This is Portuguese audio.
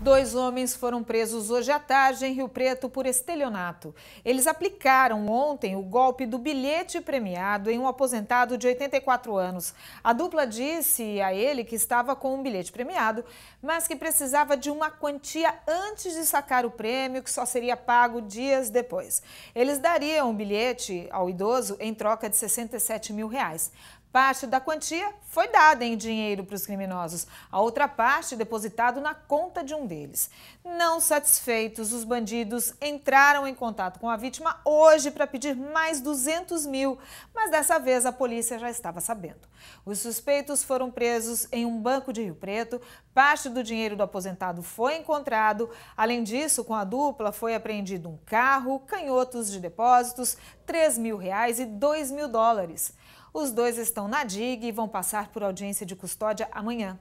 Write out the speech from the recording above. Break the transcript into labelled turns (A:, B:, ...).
A: Dois homens foram presos hoje à tarde em Rio Preto por estelionato. Eles aplicaram ontem o golpe do bilhete premiado em um aposentado de 84 anos. A dupla disse a ele que estava com um bilhete premiado, mas que precisava de uma quantia antes de sacar o prêmio, que só seria pago dias depois. Eles dariam o bilhete ao idoso em troca de 67 mil reais. Parte da quantia foi dada em dinheiro para os criminosos, a outra parte depositado na conta de um deles. Não satisfeitos, os bandidos entraram em contato com a vítima hoje para pedir mais 200 mil, mas dessa vez a polícia já estava sabendo. Os suspeitos foram presos em um banco de Rio Preto, parte do dinheiro do aposentado foi encontrado, além disso, com a dupla foi apreendido um carro, canhotos de depósitos, 3 mil reais e 2 mil dólares. Os dois estão na DIG e vão passar por audiência de custódia amanhã.